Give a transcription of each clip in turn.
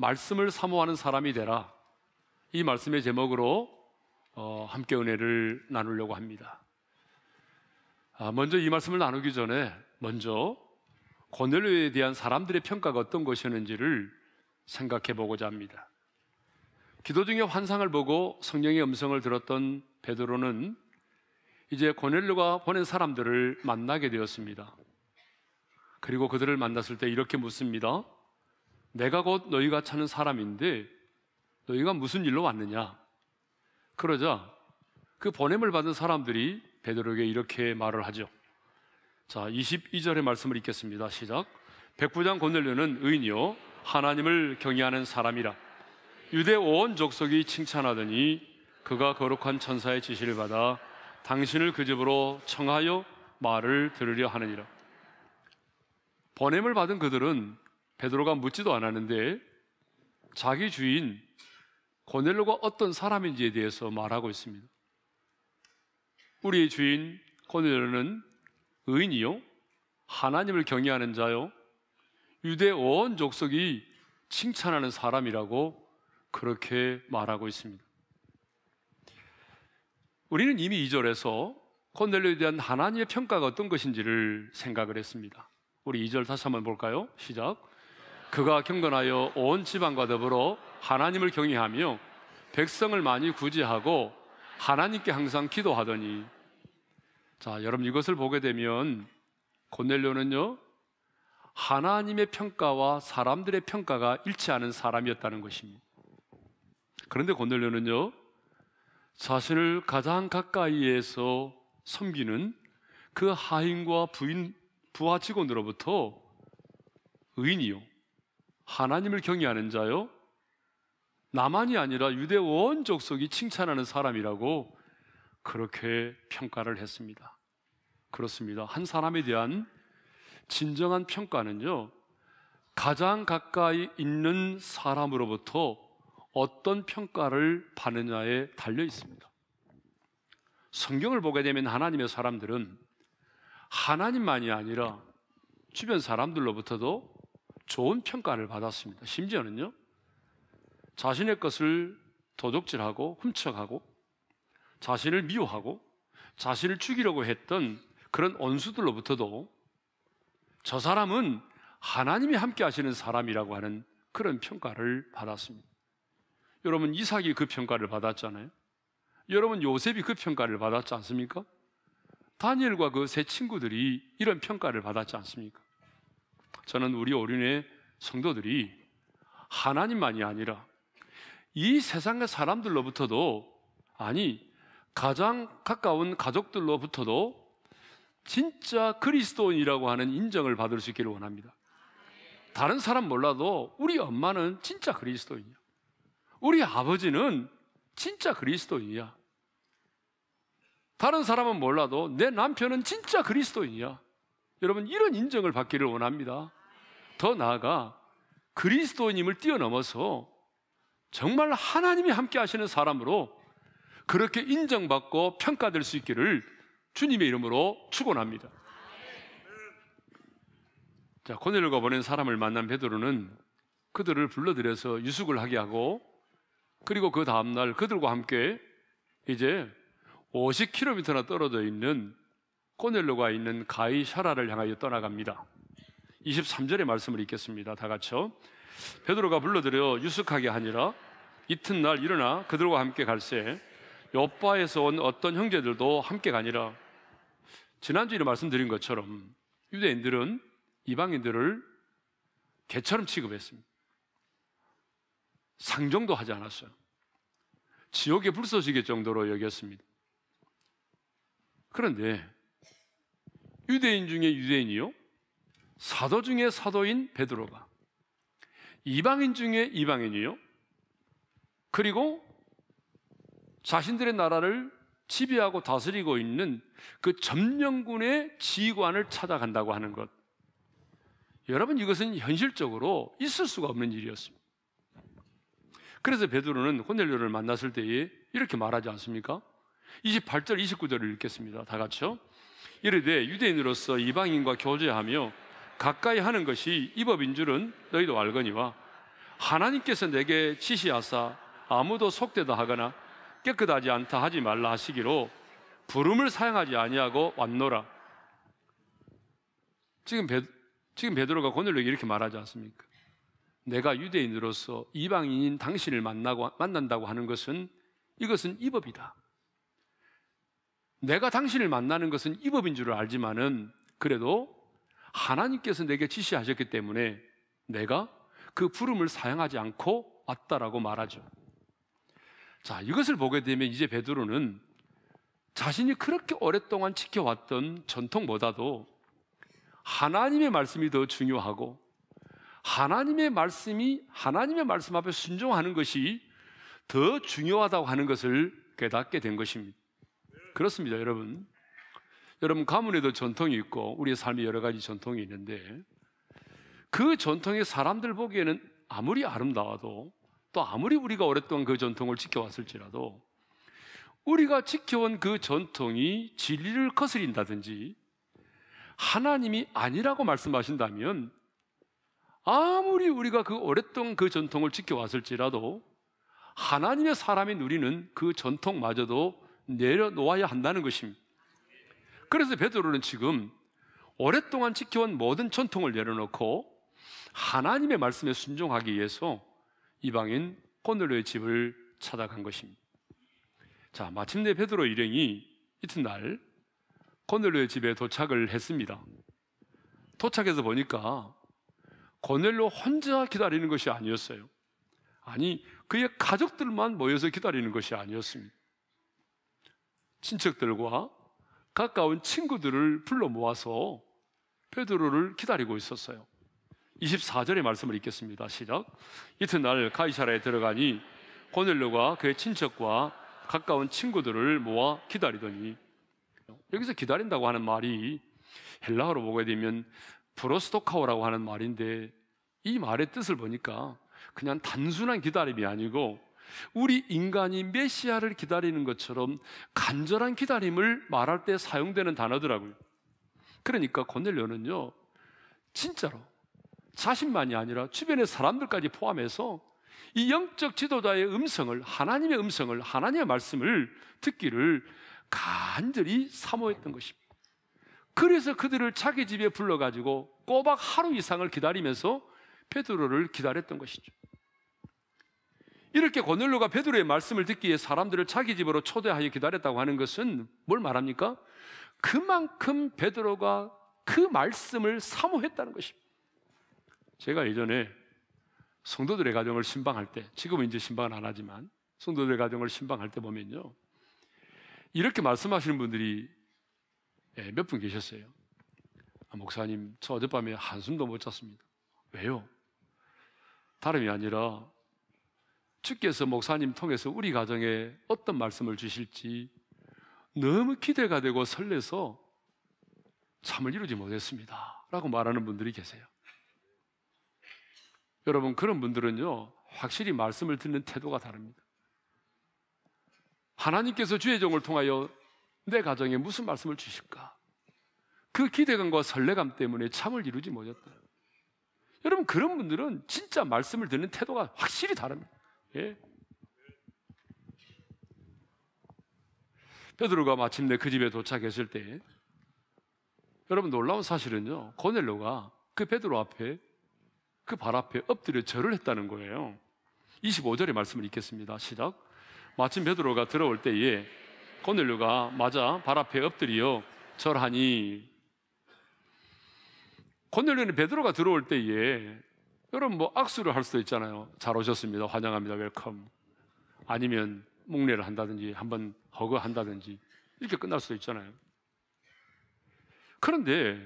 말씀을 사모하는 사람이 되라. 이 말씀의 제목으로 어, 함께 은혜를 나누려고 합니다. 아, 먼저 이 말씀을 나누기 전에 먼저 고넬료에 대한 사람들의 평가가 어떤 것이었는지를 생각해 보고자 합니다. 기도 중에 환상을 보고 성령의 음성을 들었던 베드로는 이제 고넬료가 보낸 사람들을 만나게 되었습니다. 그리고 그들을 만났을 때 이렇게 묻습니다. 내가 곧 너희가 찾는 사람인데 너희가 무슨 일로 왔느냐? 그러자 그 보냄을 받은 사람들이 베드로에게 이렇게 말을 하죠. 자, 22절의 말씀을 읽겠습니다. 시작. 백부장 고넬료는 의인이요 하나님을 경외하는 사람이라 유대 온 족속이 칭찬하더니 그가 거룩한 천사의 지시를 받아 당신을 그 집으로 청하여 말을 들으려 하느니라. 번냄을 받은 그들은 베드로가 묻지도 않았는데 자기 주인 고넬로가 어떤 사람인지에 대해서 말하고 있습니다. 우리 주인 고넬로는 의인이요 하나님을 경외하는 자요 유대 온 족속이 칭찬하는 사람이라고 그렇게 말하고 있습니다. 우리는 이미 2절에서 코넬로에 대한 하나님의 평가가 어떤 것인지를 생각을 했습니다. 우리 2절 다시 한번 볼까요? 시작. 그가 경건하여 온 지방과 더불어 하나님을 경외하며 백성을 많이 구제하고 하나님께 항상 기도하더니 자 여러분 이것을 보게 되면 고넬료는요 하나님의 평가와 사람들의 평가가 일치하는 사람이었다는 것입니다. 그런데 고넬료는요 자신을 가장 가까이에서 섬기는 그 하인과 부인 부하 직원으로부터 의인이요 하나님을 경외하는 자요. 나만이 아니라 유대 원 족속이 칭찬하는 사람이라고 그렇게 평가를 했습니다. 그렇습니다. 한 사람에 대한 진정한 평가는요. 가장 가까이 있는 사람으로부터 어떤 평가를 받느냐에 달려 있습니다. 성경을 보게 되면 하나님의 사람들은 하나님만이 아니라 주변 사람들로부터도 좋은 평가를 받았습니다. 심지어는요, 자신의 것을 도둑질하고 훔쳐가고 자신을 미워하고 자신을 죽이려고 했던 그런 원수들로부터도 저 사람은 하나님이 함께 하시는 사람이라고 하는 그런 평가를 받았습니다. 여러분, 이삭이 그 평가를 받았잖아요. 여러분, 요셉이 그 평가를 받았지 않습니까? 다니엘과 그 세 친구들이 이런 평가를 받았지 않습니까? 저는 우리 어린의 성도들이 하나님만이 아니라 이 세상의 사람들로부터도 아니 가장 가까운 가족들로부터도 진짜 그리스도인이라고 하는 인정을 받을 수 있기를 원합니다. 다른 사람 몰라도 우리 엄마는 진짜 그리스도인이야. 우리 아버지는 진짜 그리스도인이야. 다른 사람은 몰라도 내 남편은 진짜 그리스도인이야. 여러분 이런 인정을 받기를 원합니다. 더 나아가 그리스도인을 뛰어넘어서 정말 하나님이 함께 하시는 사람으로 그렇게 인정받고 평가될 수 있기를 주님의 이름으로 축원합니다. 자, 고넬료 보낸 사람을 만난 베드로는 그들을 불러들여서 유숙을 하게 하고 그리고 그 다음 날 그들과 함께 이제 50km나 떨어져 있는 꼬넬로가 있는 가이샤라를 향하여 떠나갑니다. 23절의 말씀을 읽겠습니다. 다 같이요. 베드로가 불러들여 유숙하게 하니라 이튿날 일어나 그들과 함께 갈새 옆바에서 온 어떤 형제들도 함께 가니라 지난주에 말씀드린 것처럼 유대인들은 이방인들을 개처럼 취급했습니다. 상정도 하지 않았어요. 지옥에 불쏘시길 정도로 여겼습니다. 그런데 유대인 중에 유대인이요. 사도 중에 사도인 베드로가. 이방인 중에 이방인이요. 그리고 자신들의 나라를 지배하고 다스리고 있는 그 점령군의 지휘관을 찾아간다고 하는 것. 여러분 이것은 현실적으로 있을 수가 없는 일이었습니다. 그래서 베드로는 호넬료를 만났을 때에 이렇게 말하지 않습니까? 28절 29절을 읽겠습니다. 다 같이요. 이르되 유대인으로서 이방인과 교제하며 가까이 하는 것이 이 법인 줄은 너희도 알거니와 하나님께서 내게 지시하사 아무도 속되다 하거나 깨끗하지 않다 하지 말라 하시기로 부름을 사용하지 아니하고 왔노라. 지금 베, 지금 베드로가 고넬게 이렇게 말하지 않습니까? 내가 유대인으로서 이방인인 당신을 만나고 만난다고 하는 것은 이것은 이법이다. 내가 당신을 만나는 것은 이 법인 줄 알지만은 그래도 하나님께서 내게 지시하셨기 때문에 내가 그 부름을 사용하지 않고 왔다라고 말하죠. 자, 이것을 보게 되면 이제 베드로는 자신이 그렇게 오랫동안 지켜왔던 전통보다도 하나님의 말씀이 더 중요하고 하나님의 말씀이 하나님의 말씀 앞에 순종하는 것이 더 중요하다고 하는 것을 깨닫게 된 것입니다. 그렇습니다, 여러분. 여러분, 가문에도 전통이 있고, 우리의 삶에 여러 가지 전통이 있는데, 그전통의 사람들 보기에는 아무리 아름다워도, 또 아무리 우리가 오랫동안 그 전통을 지켜왔을지라도, 우리가 지켜온 그 전통이 진리를 거스린다든지, 하나님이 아니라고 말씀하신다면, 아무리 우리가 그 오랫동안 그 전통을 지켜왔을지라도, 하나님의 사람인 우리는 그 전통마저도 내려놓아야 한다는 것입니다. 그래서 베드로는 지금 오랫동안 지켜온 모든 전통을 내려놓고 하나님의 말씀에 순종하기 위해서 이방인 고넬료의 집을 찾아간 것입니다. 자, 마침내 베드로 일행이 이튿날 고넬료의 집에 도착을 했습니다. 도착해서 보니까 고넬료 혼자 기다리는 것이 아니었어요. 아니, 그의 가족들만 모여서 기다리는 것이 아니었습니다. 친척들과 가까운 친구들을 불러 모아서 베드로를 기다리고 있었어요. 24절의 말씀을 읽겠습니다. 시작. 이튿날 가이사라에 들어가니 고넬료가 그의 친척과 가까운 친구들을 모아 기다리더니 여기서 기다린다고 하는 말이 헬라어로 보게 되면 브로스토카오라고 하는 말인데 이 말의 뜻을 보니까 그냥 단순한 기다림이 아니고 우리 인간이 메시아를 기다리는 것처럼 간절한 기다림을 말할 때 사용되는 단어더라고요. 그러니까 고넬료는요, 진짜로 자신만이 아니라 주변의 사람들까지 포함해서 이 영적 지도자의 음성을, 하나님의 음성을, 하나님의 말씀을 듣기를 간절히 사모했던 것입니다. 그래서 그들을 자기 집에 불러가지고 꼬박 하루 이상을 기다리면서 페드로를 기다렸던 것이죠. 이렇게 고넬료가 베드로의 말씀을 듣기에 사람들을 자기 집으로 초대하여 기다렸다고 하는 것은 뭘 말합니까? 그만큼 베드로가 그 말씀을 사모했다는 것입니다. 제가 예전에 성도들의 가정을 신방할 때, 지금은 이제 신방은 안 하지만 성도들의 가정을 신방할 때 보면요. 이렇게 말씀하시는 분들이 예, 몇분 계셨어요. 아, 목사님, 저 어젯밤에 한숨도 못 잤습니다. 왜요? 다름이 아니라 주께서 목사님 통해서 우리 가정에 어떤 말씀을 주실지 너무 기대가 되고 설레서 참을 이루지 못했습니다. 라고 말하는 분들이 계세요. 여러분, 그런 분들은요, 확실히 말씀을 듣는 태도가 다릅니다. 하나님께서 주의 종을 통하여 내 가정에 무슨 말씀을 주실까? 그 기대감과 설레감 때문에 참을 이루지 못했다. 여러분, 그런 분들은 진짜 말씀을 듣는 태도가 확실히 다릅니다. 예? 베드로가 마침내 그 집에 도착했을 때 여러분 놀라운 사실은요 고넬로가 그 베드로 앞에 그 발 앞에 엎드려 절을 했다는 거예요 25절의 말씀을 읽겠습니다 시작 마침 베드로가 들어올 때에 고넬료가 맞아 발 앞에 엎드려 절하니 고넬료는 베드로가 들어올 때에 여러분 뭐 악수를 할 수도 있잖아요. 잘 오셨습니다. 환영합니다. 웰컴. 아니면 목례를 한다든지 한번 허그 한다든지 이렇게 끝날 수도 있잖아요. 그런데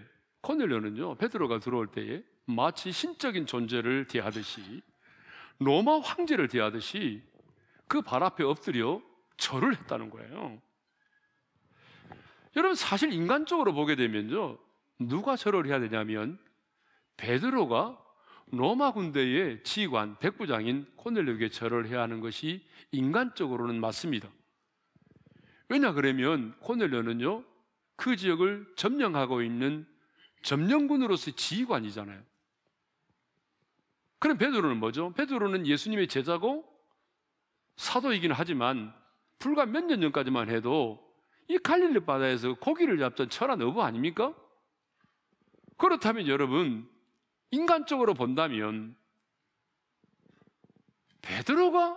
코넬료는요 베드로가 들어올 때에 마치 신적인 존재를 대하듯이 로마 황제를 대하듯이 그 발 앞에 엎드려 절을 했다는 거예요. 여러분 사실 인간적으로 보게 되면요 누가 절을 해야 되냐면 베드로가 로마 군대의 지휘관 백부장인 코넬료에게 절을 해야 하는 것이 인간적으로는 맞습니다. 왜냐 그러면 코넬료는요 그 지역을 점령하고 있는 점령군으로서 지휘관이잖아요. 그럼 베드로는 뭐죠? 베드로는 예수님의 제자고 사도이긴 하지만 불과 몇 년 전까지만 해도 이 갈릴리 바다에서 고기를 잡던 철한 어부 아닙니까? 그렇다면 여러분 인간적으로 본다면 베드로가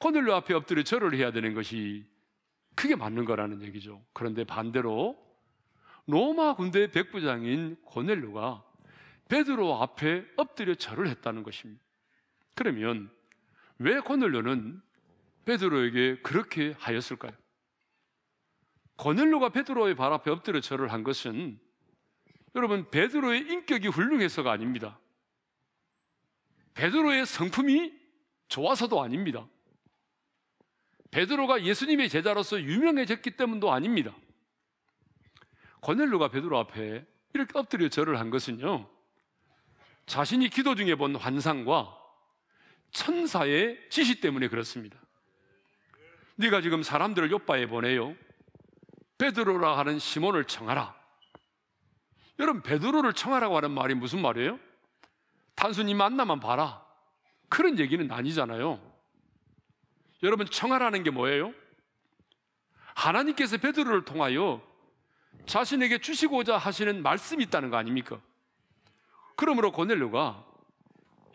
코넬료 앞에 엎드려 절을 해야 되는 것이 그게 맞는 거라는 얘기죠. 그런데 반대로 로마 군대의 백부장인 고넬료가 베드로 앞에 엎드려 절을 했다는 것입니다. 그러면 왜 고넬료는 베드로에게 그렇게 하였을까요? 고넬료가 베드로의 발 앞에 엎드려 절을 한 것은 여러분 베드로의 인격이 훌륭해서가 아닙니다. 베드로의 성품이 좋아서도 아닙니다. 베드로가 예수님의 제자로서 유명해졌기 때문도 아닙니다. 고넬료가 베드로 앞에 이렇게 엎드려 절을 한 것은요. 자신이 기도 중에 본 환상과 천사의 지시 때문에 그렇습니다. 네가 지금 사람들을 요바에 보내요. 베드로라 하는 시몬을 청하라. 여러분 베드로를 청하라고 하는 말이 무슨 말이에요? 단순히 만나만 봐라. 그런 얘기는 아니잖아요. 여러분 청하라는 게 뭐예요? 하나님께서 베드로를 통하여 자신에게 주시고자 하시는 말씀이 있다는 거 아닙니까? 그러므로 고넬료가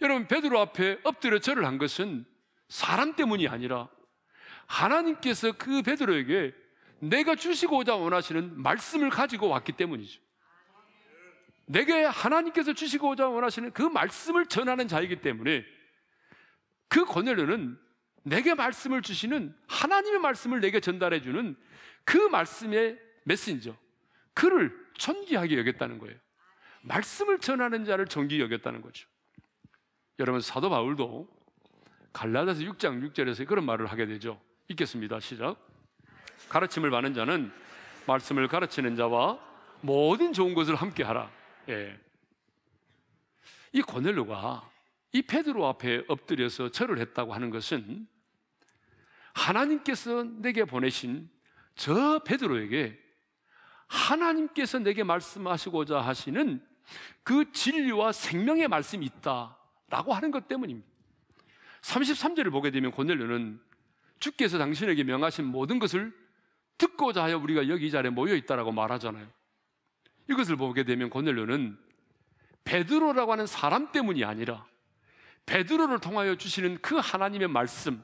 여러분 베드로 앞에 엎드려 절을 한 것은 사람 때문이 아니라 하나님께서 그 베드로에게 내가 주시고자 원하시는 말씀을 가지고 왔기 때문이죠. 내게 하나님께서 주시고자 원하시는 그 말씀을 전하는 자이기 때문에 그 고넬료는 내게 말씀을 주시는 하나님의 말씀을 내게 전달해 주는 그 말씀의 메신저 그를 존귀하게 여겼다는 거예요. 말씀을 전하는 자를 존귀 여겼다는 거죠. 여러분 사도 바울도 갈라디아서 6장 6절에서 그런 말을 하게 되죠. 읽겠습니다. 시작. 가르침을 받는 자는 말씀을 가르치는 자와 모든 좋은 것을 함께 하라. 예. 이고넬로가이 페드로 앞에 엎드려서 절을 했다고 하는 것은 하나님께서 내게 보내신 저 베드로에게 하나님께서 내게 말씀하시고자 하시는 그 진리와 생명의 말씀이 있다라고 하는 것 때문입니다. 33절을 보게 되면 고넬료는 주께서 당신에게 명하신 모든 것을 듣고자 하여 우리가 여기 이 자리에 모여 있다라고 말하잖아요. 이것을 보게 되면 고넬료는 베드로라고 하는 사람 때문이 아니라 베드로를 통하여 주시는 그 하나님의 말씀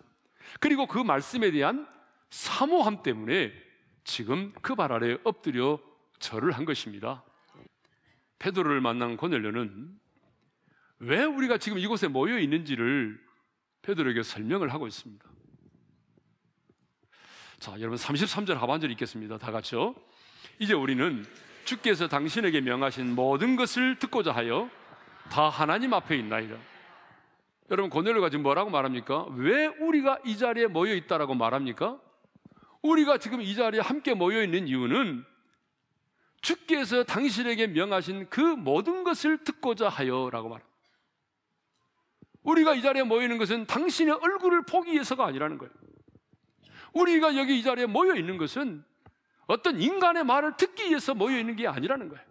그리고 그 말씀에 대한 사모함 때문에 지금 그 발 아래 엎드려 절을 한 것입니다. 베드로를 만난 고넬료는 왜 우리가 지금 이곳에 모여 있는지를 베드로에게 설명을 하고 있습니다. 자, 여러분 33절 하반절 읽겠습니다. 다 같이요. 이제 우리는 주께서 당신에게 명하신 모든 것을 듣고자 하여 다 하나님 앞에 있나이다. 여러분 고넬료가 지금 뭐라고 말합니까? 왜 우리가 이 자리에 모여 있다라고 말합니까? 우리가 지금 이 자리에 함께 모여 있는 이유는 주께서 당신에게 명하신 그 모든 것을 듣고자 하여라고 말합니다. 우리가 이 자리에 모이는 것은 당신의 얼굴을 보기 위해서가 아니라는 거예요. 우리가 여기 이 자리에 모여 있는 것은 어떤 인간의 말을 듣기 위해서 모여 있는 게 아니라는 거예요.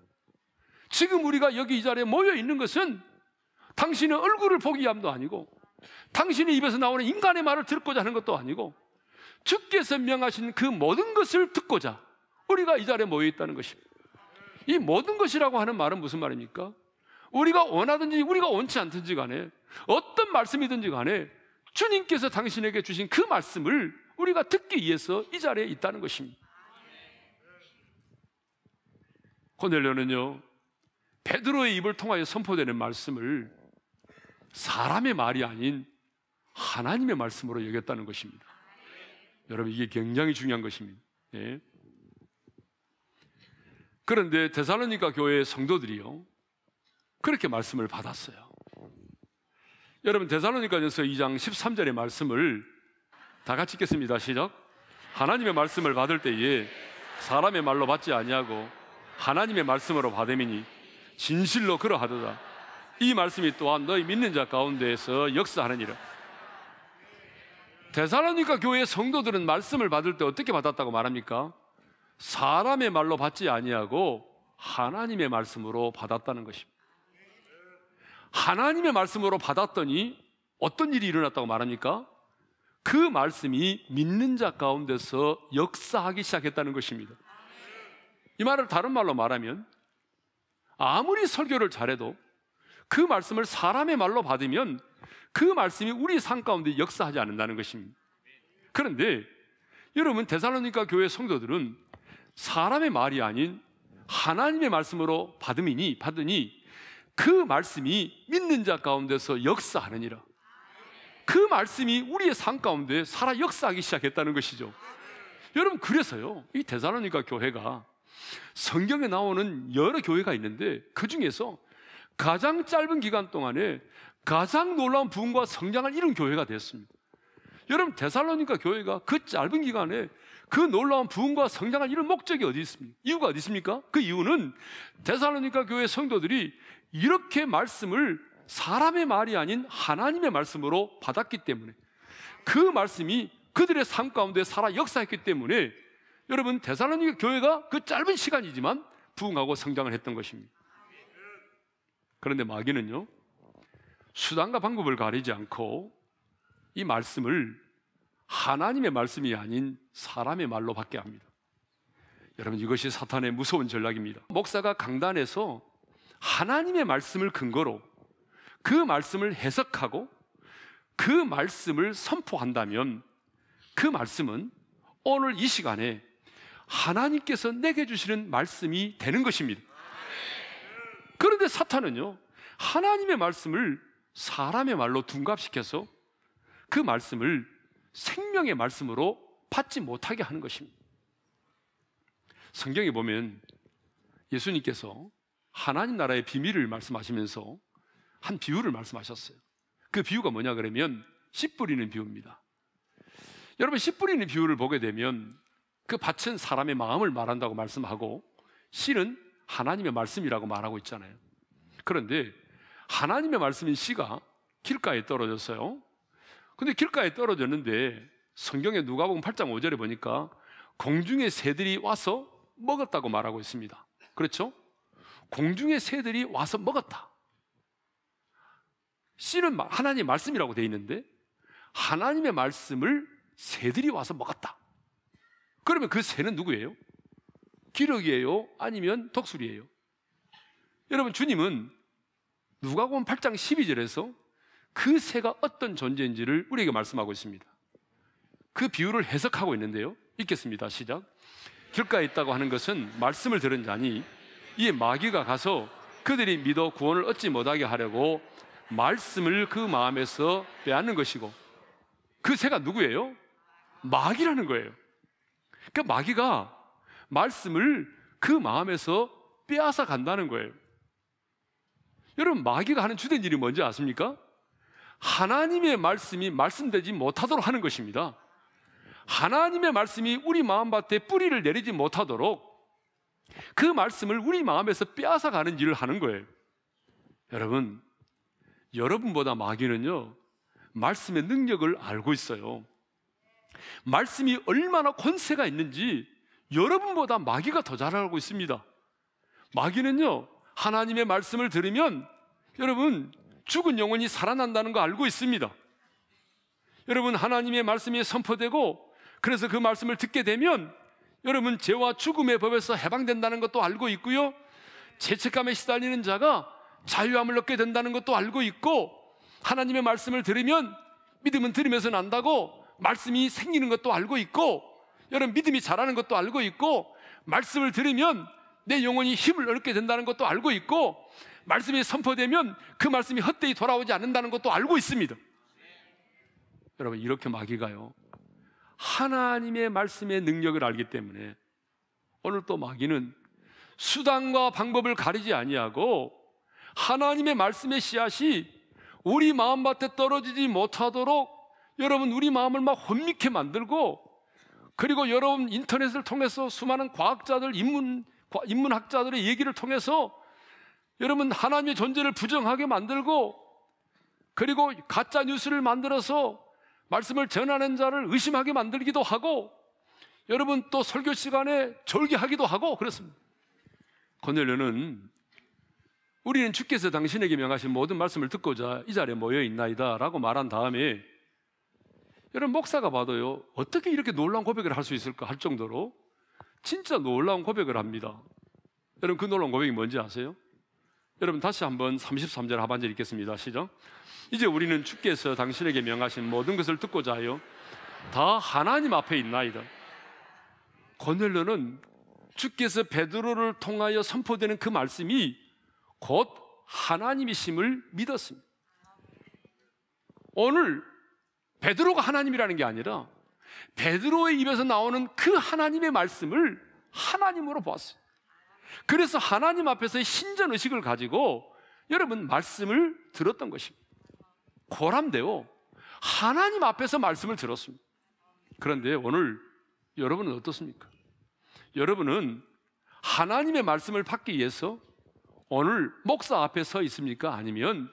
지금 우리가 여기 이 자리에 모여 있는 것은 당신의 얼굴을 보기 위함도 아니고 당신의 입에서 나오는 인간의 말을 듣고자 하는 것도 아니고 주께서 명하신 그 모든 것을 듣고자 우리가 이 자리에 모여 있다는 것입니다. 이 모든 것이라고 하는 말은 무슨 말입니까? 우리가 원하든지 우리가 원치 않든지 간에 어떤 말씀이든지 간에 주님께서 당신에게 주신 그 말씀을 우리가 듣기 위해서 이 자리에 있다는 것입니다. 코넬료는요 베드로의 입을 통하여 선포되는 말씀을 사람의 말이 아닌 하나님의 말씀으로 여겼다는 것입니다. 여러분 이게 굉장히 중요한 것입니다. 예. 그런데 데살로니가 교회의 성도들이요 그렇게 말씀을 받았어요. 여러분 데살로니가전서 2장 13절의 말씀을 다 같이 읽겠습니다. 시작. 하나님의 말씀을 받을 때에 사람의 말로 받지 아니하고 하나님의 말씀으로 받음이니 진실로 그러하도다. 이 말씀이 또한 너희 믿는 자 가운데에서 역사하느니라. 대사로니까 교회 성도들은 말씀을 받을 때 어떻게 받았다고 말합니까? 사람의 말로 받지 아니하고 하나님의 말씀으로 받았다는 것입니다. 하나님의 말씀으로 받았더니 어떤 일이 일어났다고 말합니까? 그 말씀이 믿는 자 가운데서 역사하기 시작했다는 것입니다. 이 말을 다른 말로 말하면 아무리 설교를 잘해도 그 말씀을 사람의 말로 받으면 그 말씀이 우리 삶 가운데 역사하지 않는다는 것입니다. 그런데 여러분 데살로니가 교회 성도들은 사람의 말이 아닌 하나님의 말씀으로 받음이니 받으니 그 말씀이 믿는 자 가운데서 역사하느니라. 그 말씀이 우리의 삶 가운데 살아 역사하기 시작했다는 것이죠. 여러분 그래서요. 이 데살로니가 교회가 성경에 나오는 여러 교회가 있는데 그 중에서 가장 짧은 기간 동안에 가장 놀라운 부흥과 성장을 이룬 교회가 됐습니다. 여러분 데살로니가 교회가 그 짧은 기간에 그 놀라운 부흥과 성장을 이룬 목적이 어디 있습니까? 이유가 어디 있습니까? 그 이유는 데살로니가 교회 성도들이 이렇게 말씀을 사람의 말이 아닌 하나님의 말씀으로 받았기 때문에 그 말씀이 그들의 삶 가운데 살아 역사했기 때문에 여러분 대살로니가 교회가 그 짧은 시간이지만 부흥하고 성장을 했던 것입니다. 그런데 마귀는요 수단과 방법을 가리지 않고 이 말씀을 하나님의 말씀이 아닌 사람의 말로 받게 합니다. 여러분 이것이 사탄의 무서운 전략입니다. 목사가 강단에서 하나님의 말씀을 근거로 그 말씀을 해석하고 그 말씀을 선포한다면 그 말씀은 오늘 이 시간에 하나님께서 내게 주시는 말씀이 되는 것입니다. 그런데 사탄은요, 하나님의 말씀을 사람의 말로 둔갑시켜서 그 말씀을 생명의 말씀으로 받지 못하게 하는 것입니다. 성경에 보면 예수님께서 하나님 나라의 비밀을 말씀하시면서 한 비유를 말씀하셨어요. 그 비유가 뭐냐 그러면 씨 뿌리는 비유입니다. 여러분 씨 뿌리는 비유를 보게 되면 그 밭은 사람의 마음을 말한다고 말씀하고 시는 하나님의 말씀이라고 말하고 있잖아요. 그런데 하나님의 말씀인 시가 길가에 떨어졌어요. 근데 길가에 떨어졌는데 성경에 누가복음 8장 5절에 보니까 공중의 새들이 와서 먹었다고 말하고 있습니다. 그렇죠? 공중의 새들이 와서 먹었다. 씨는 하나님의 말씀이라고 되어 있는데 하나님의 말씀을 새들이 와서 먹었다. 그러면 그 새는 누구예요? 기러기예요? 아니면 독수리예요? 여러분 주님은 누가복음 8장 12절에서 그 새가 어떤 존재인지를 우리에게 말씀하고 있습니다. 그 비유를 해석하고 있는데요. 읽겠습니다. 시작. 길가에 있다고 하는 것은 말씀을 들은 자니 이에 마귀가 가서 그들이 믿어 구원을 얻지 못하게 하려고 말씀을 그 마음에서 빼앗는 것이고 그 새가 누구예요? 마귀라는 거예요. 그러니까 마귀가 말씀을 그 마음에서 빼앗아 간다는 거예요. 여러분, 마귀가 하는 주된 일이 뭔지 아십니까? 하나님의 말씀이 말씀되지 못하도록 하는 것입니다. 하나님의 말씀이 우리 마음밭에 뿌리를 내리지 못하도록 그 말씀을 우리 마음에서 빼앗아 가는 일을 하는 거예요. 여러분, 여러분보다 마귀는요, 말씀의 능력을 알고 있어요. 말씀이 얼마나 권세가 있는지 여러분보다 마귀가 더 잘 알고 있습니다. 마귀는요, 하나님의 말씀을 들으면 여러분 죽은 영혼이 살아난다는 거 알고 있습니다. 여러분 하나님의 말씀이 선포되고 그래서 그 말씀을 듣게 되면 여러분 죄와 죽음의 법에서 해방된다는 것도 알고 있고요. 죄책감에 시달리는 자가 자유함을 얻게 된다는 것도 알고 있고 하나님의 말씀을 들으면 믿음은 들으면서 난다고 말씀이 생기는 것도 알고 있고 여러분 믿음이 자라는 것도 알고 있고 말씀을 들으면 내 영혼이 힘을 얻게 된다는 것도 알고 있고 말씀이 선포되면 그 말씀이 헛되이 돌아오지 않는다는 것도 알고 있습니다. 여러분 이렇게 마귀가요 하나님의 말씀의 능력을 알기 때문에 오늘 또 마귀는 수단과 방법을 가리지 아니하고 하나님의 말씀의 씨앗이 우리 마음밭에 떨어지지 못하도록 여러분 우리 마음을 막 혼미케 만들고 그리고 여러분 인터넷을 통해서 수많은 과학자들, 인문, 인문학자들의 얘기를 통해서 여러분 하나님의 존재를 부정하게 만들고 그리고 가짜 뉴스를 만들어서 말씀을 전하는 자를 의심하게 만들기도 하고 여러분 또 설교 시간에 졸기하기도 하고 그렇습니다. 고넬료는 우리는 주께서 당신에게 명하신 모든 말씀을 듣고자 이 자리에 모여 있나이다라고 말한 다음에 여러분 목사가 봐도요 어떻게 이렇게 놀라운 고백을 할 수 있을까 할 정도로 진짜 놀라운 고백을 합니다. 여러분 그 놀라운 고백이 뭔지 아세요? 여러분 다시 한번 33절 하반절 읽겠습니다. 시작. 이제 우리는 주께서 당신에게 명하신 모든 것을 듣고자 하여 다 하나님 앞에 있나이다. 고넬료는 주께서 베드로를 통하여 선포되는 그 말씀이 곧 하나님이심을 믿었습니다. 오늘 베드로가 하나님이라는 게 아니라 베드로의 입에서 나오는 그 하나님의 말씀을 하나님으로 보았어요. 그래서 하나님 앞에서의 신전 의식을 가지고 여러분 말씀을 들었던 것입니다. 고람되요 하나님 앞에서 말씀을 들었습니다. 그런데 오늘 여러분은 어떻습니까? 여러분은 하나님의 말씀을 받기 위해서 오늘 목사 앞에 서 있습니까? 아니면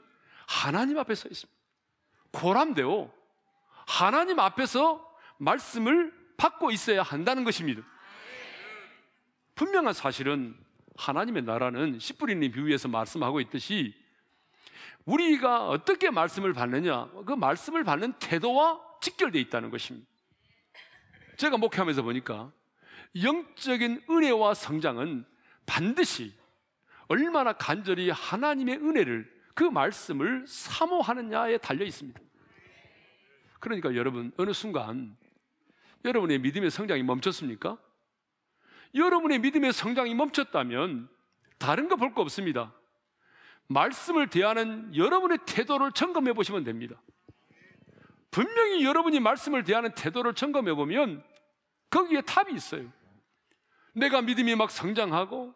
하나님 앞에 서 있습니까? 고람되요 하나님 앞에서 말씀을 받고 있어야 한다는 것입니다. 분명한 사실은 하나님의 나라는 씨뿌리는 비유에서 말씀하고 있듯이 우리가 어떻게 말씀을 받느냐 그 말씀을 받는 태도와 직결되어 있다는 것입니다. 제가 목회하면서 보니까 영적인 은혜와 성장은 반드시 얼마나 간절히 하나님의 은혜를 그 말씀을 사모하느냐에 달려 있습니다. 그러니까 여러분, 어느 순간 여러분의 믿음의 성장이 멈췄습니까? 여러분의 믿음의 성장이 멈췄다면 다른 거 볼 거 없습니다. 말씀을 대하는 여러분의 태도를 점검해 보시면 됩니다. 분명히 여러분이 말씀을 대하는 태도를 점검해 보면 거기에 답이 있어요. 내가 믿음이 막 성장하고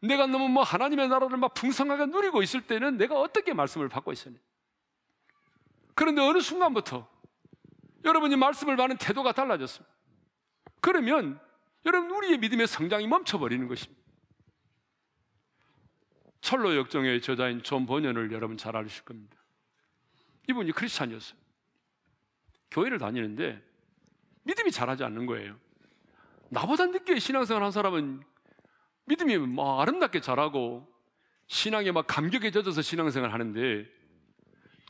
내가 너무 뭐 하나님의 나라를 막 풍성하게 누리고 있을 때는 내가 어떻게 말씀을 받고 있었냐. 그런데 어느 순간부터 여러분이 말씀을 받는 태도가 달라졌습니다. 그러면 여러분 우리의 믿음의 성장이 멈춰버리는 것입니다. 철로 역정의 저자인 존 본연을 여러분 잘 아실 겁니다. 이분이 크리스찬이었어요. 교회를 다니는데 믿음이 잘하지 않는 거예요. 나보다 늦게 신앙생활 한 사람은 믿음이 막 아름답게 잘하고 신앙에 막 감격에 젖어서 신앙생활 하는데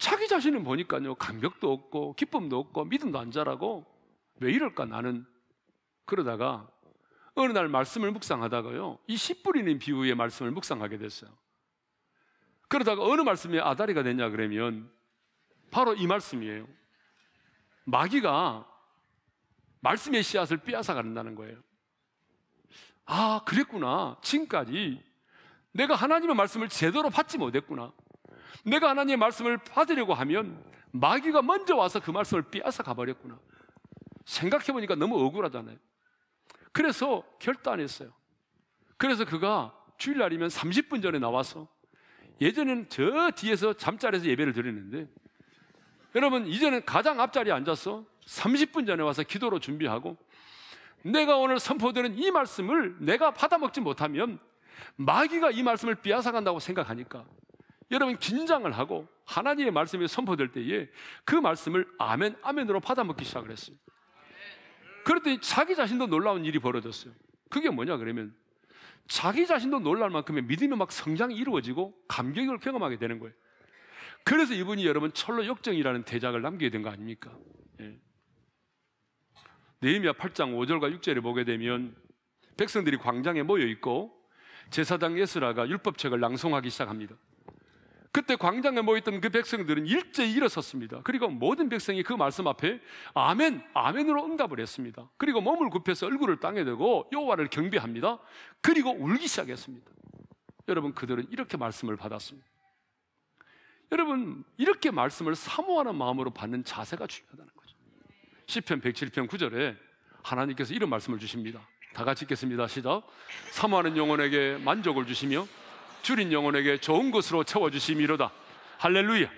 자기 자신을 보니까요, 감격도 없고, 기쁨도 없고, 믿음도 안 자라고, 왜 이럴까 나는? 그러다가, 어느 날 말씀을 묵상하다가요, 이 씨 뿌리는 비유의 말씀을 묵상하게 됐어요. 그러다가 어느 말씀이 아다리가 되냐 그러면, 바로 이 말씀이에요. 마귀가 말씀의 씨앗을 빼앗아 간다는 거예요. 아, 그랬구나. 지금까지 내가 하나님의 말씀을 제대로 받지 못했구나. 내가 하나님의 말씀을 받으려고 하면 마귀가 먼저 와서 그 말씀을 빼앗아 가버렸구나. 생각해보니까 너무 억울하잖아요. 그래서 결단했어요. 그래서 그가 주일날이면 30분 전에 나와서 예전에는 저 뒤에서 잠자리에서 예배를 드렸는데 여러분 이제는 가장 앞자리에 앉아서 30분 전에 와서 기도로 준비하고 내가 오늘 선포되는 이 말씀을 내가 받아먹지 못하면 마귀가 이 말씀을 빼앗아간다고 생각하니까 여러분 긴장을 하고 하나님의 말씀이 선포될 때에 그 말씀을 아멘, 아멘으로 받아먹기 시작을 했어요. 그랬더니 자기 자신도 놀라운 일이 벌어졌어요. 그게 뭐냐 그러면 자기 자신도 놀랄 만큼의 믿음이 막 성장이 이루어지고 감격을 경험하게 되는 거예요. 그래서 이분이 여러분 철로 역정이라는 대작을 남기게 된 거 아닙니까? 예. 네헤미야 8장 5절과 6절에 보게 되면 백성들이 광장에 모여 있고 제사장 예스라가 율법책을 낭송하기 시작합니다. 그때 광장에 모였던 그 백성들은 일제히 일어섰습니다. 그리고 모든 백성이 그 말씀 앞에 아멘, 아멘으로 응답을 했습니다. 그리고 몸을 굽혀서 얼굴을 땅에 대고 여와를 경배합니다. 그리고 울기 시작했습니다. 여러분 그들은 이렇게 말씀을 받았습니다. 여러분 이렇게 말씀을 사모하는 마음으로 받는 자세가 중요하다는 거죠. 시편 107편 9절에 하나님께서 이런 말씀을 주십니다. 다 같이 읽겠습니다. 시작. 사모하는 영혼에게 만족을 주시며 줄인 영혼에게 좋은 것으로 채워주심이로다. 할렐루야.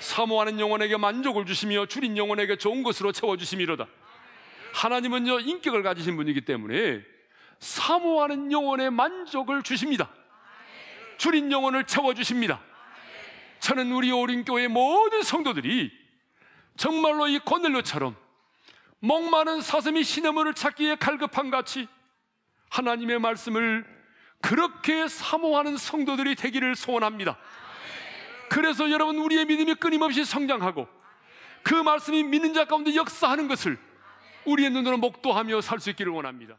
사모하는 영혼에게 만족을 주시며 줄인 영혼에게 좋은 것으로 채워주심이로다. 하나님은요, 인격을 가지신 분이기 때문에 사모하는 영혼의 만족을 주십니다. 줄인 영혼을 채워주십니다. 저는 우리 오린교회 모든 성도들이 정말로 이 고넬로처럼 목마른 사슴이 시냇물을 찾기에 갈급한 같이 하나님의 말씀을 그렇게 사모하는 성도들이 되기를 소원합니다. 그래서 여러분 우리의 믿음이 끊임없이 성장하고 그 말씀이 믿는 자 가운데 역사하는 것을 우리의 눈으로 목도하며 살 수 있기를 원합니다.